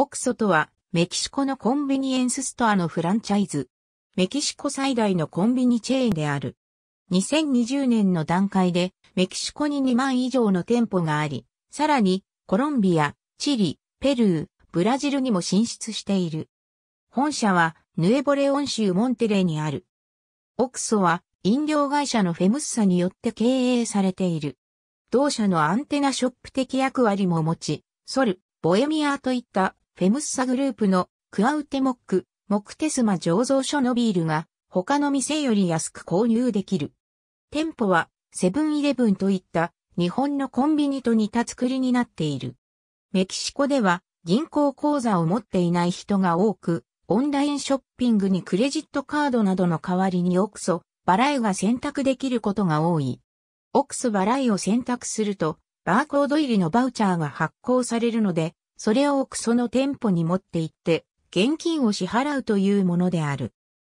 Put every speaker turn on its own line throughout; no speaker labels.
オクソとは、メキシコのコンビニエンスストアのフランチャイズ。メキシコ最大のコンビニチェーンである。2020年の段階で、メキシコに2万以上の店舗があり、さらに、コロンビア、チリ、ペルー、ブラジルにも進出している。本社は、ヌエボレオン州モンテレにある。オクソは、飲料会社のフェムッサによって経営されている。同社のアンテナショップ的役割も持ち、ソル、ボエミアといったフェムッサグループのクアウテモック、モクテスマ醸造所のビールが他の店より安く購入できる。店舗はセブンイレブンといった日本のコンビニと似た作りになっている。メキシコでは銀行口座を持っていない人が多く、オンラインショッピングにクレジットカードなどの代わりにオクソ、バライが選択できることが多い。オクソバライを選択すると、バーコード入りのバウチャーが発行されるので、それを奥その店舗に持って行って、現金を支払うというものである。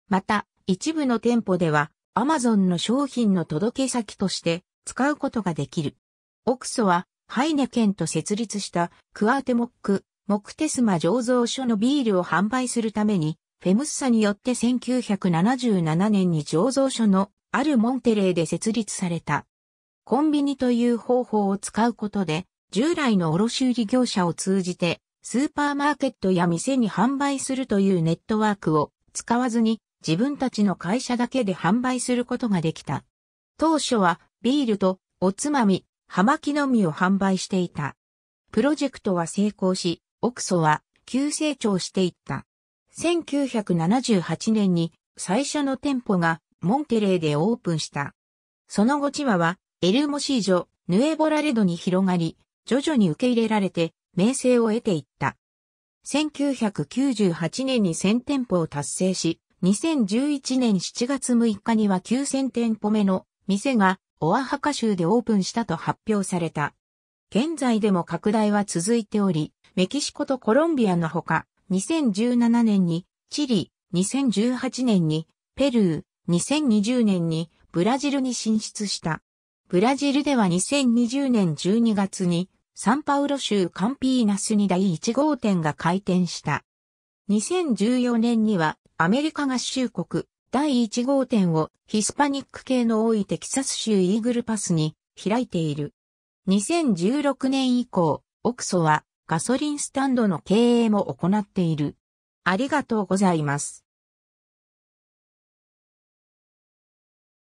また、一部の店舗では、アマゾンの商品の届け先として使うことができる。オクソは、ハイネケンと設立したクアーテモック、モクテスマ醸造所のビールを販売するために、フェムッサによって1977年に醸造所のあるモンテレーで設立された。コンビニという方法を使うことで、従来の卸売業者を通じて、スーパーマーケットや店に販売するというネットワークを使わずに自分たちの会社だけで販売することができた。当初はビールとおつまみ、葉巻のみを販売していた。プロジェクトは成功し、オクソは急成長していった。1978年に最初の店舗がモンテレーでオープンした。その後チワはエルモシージョ、ヌエボラレドに広がり、徐々に受け入れられて、名声を得ていった。1998年に1000店舗を達成し、2011年7月6日には9000店舗目の店がオアハカ州でオープンしたと発表された。現在でも拡大は続いており、メキシコとコロンビアのほか、2017年にチリ、2018年にペルー、2020年にブラジルに進出した。ブラジルでは2020年12月にサンパウロ州カンピーナスに第1号店が開店した。2014年にはアメリカ合衆国第1号店をヒスパニック系の多いテキサス州イーグルパスに開いている。2016年以降、オクソはガソリンスタンドの経営も行っている。ありがとうございます。